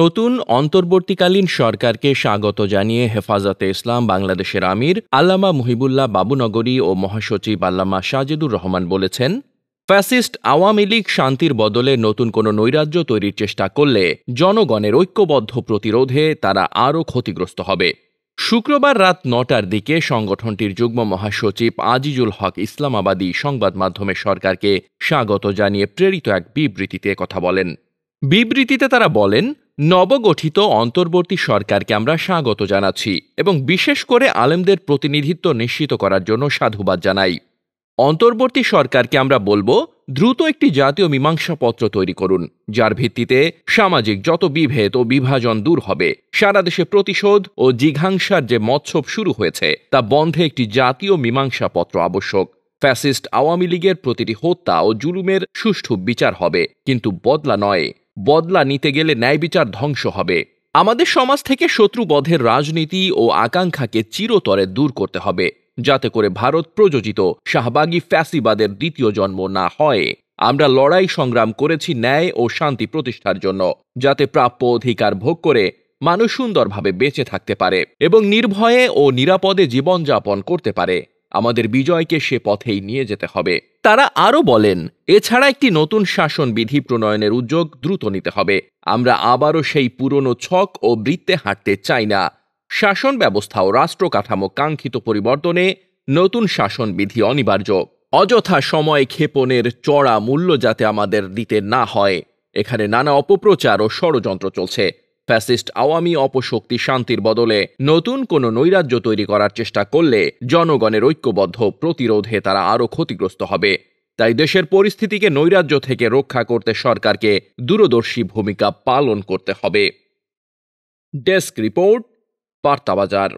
নতুন অন্তর্বর্তীকালীন সরকারকে স্বাগত জানিয়ে হেফাজতে ইসলাম বাংলাদেশের আমির আল্লামা মুহিবুল্লাহ বাবুনগরী ও মহাসচিব আল্লামা সাজেদুর রহমান বলেছেন ফ্যাসিস্ট আওয়ামী লীগ শান্তির বদলে নতুন কোনো নৈরাজ্য তৈরির চেষ্টা করলে জনগণের ঐক্যবদ্ধ প্রতিরোধে তারা আরও ক্ষতিগ্রস্ত হবে শুক্রবার রাত নটার দিকে সংগঠনটির যুগ্ম মহাসচিব আজিজুল হক ইসলামাবাদী সংবাদ মাধ্যমে সরকারকে স্বাগত জানিয়ে প্রেরিত এক বিবৃতিতে কথা বলেন বিবৃতিতে তারা বলেন নবগঠিত অন্তর্বর্তী সরকারকে আমরা স্বাগত জানাচ্ছি এবং বিশেষ করে আলেমদের প্রতিনিধিত্ব নিশ্চিত করার জন্য সাধুবাদ জানাই অন্তর্বর্তী সরকারকে আমরা বলবো দ্রুত একটি জাতীয় মীমাংসা পত্র তৈরি করুন যার ভিত্তিতে সামাজিক যত বিভেদ ও বিভাজন দূর হবে সারা দেশে প্রতিশোধ ও জিঘাংসার যে মৎসব শুরু হয়েছে তা বন্ধে একটি জাতীয় মীমাংসা পত্র আবশ্যক ফ্যাসিস্ট আওয়ামী লীগের প্রতিটি হত্যা ও জুলুমের সুষ্ঠু বিচার হবে কিন্তু বদলা নয় বদলা নিতে গেলে ন্যায় বিচার ধ্বংস হবে আমাদের সমাজ থেকে শত্রু বধের রাজনীতি ও আকাঙ্ক্ষাকে চিরতরে দূর করতে হবে যাতে করে ভারত প্রযোজিত শাহবাগী ফ্যাসিবাদের দ্বিতীয় জন্ম না হয় আমরা লড়াই সংগ্রাম করেছি ন্যায় ও শান্তি প্রতিষ্ঠার জন্য যাতে প্রাপ্য অধিকার ভোগ করে মানুষ সুন্দরভাবে বেঁচে থাকতে পারে এবং নির্ভয়ে ও নিরাপদে জীবনযাপন করতে পারে আমাদের বিজয়কে সে পথেই নিয়ে যেতে হবে তারা আরও বলেন এছাড়া একটি নতুন শাসন বিধি প্রণয়নের উদ্যোগ দ্রুত নিতে হবে আমরা আবারও সেই পুরনো ছক ও বৃত্তে হাঁটতে চাই না শাসন ব্যবস্থা ও রাষ্ট্র কাঠামো কাঙ্ক্ষিত পরিবর্তনে নতুন শাসন বিধি অনিবার্য অযথা সময় ক্ষেপণের চড়া মূল্য যাতে আমাদের দিতে না হয় এখানে নানা অপপ্রচার ও ষড়যন্ত্র চলছে ফ্যাসিস্ট আওয়ামী অপশক্তি শান্তির বদলে নতুন কোনো নৈরাজ্য তৈরি করার চেষ্টা করলে জনগণের ঐক্যবদ্ধ প্রতিরোধে তারা আরও ক্ষতিগ্রস্ত হবে তাই দেশের পরিস্থিতিকে নৈরাজ্য থেকে রক্ষা করতে সরকারকে দূরদর্শী ভূমিকা পালন করতে হবে ডেস্ক রিপোর্ট বার্তাবাজার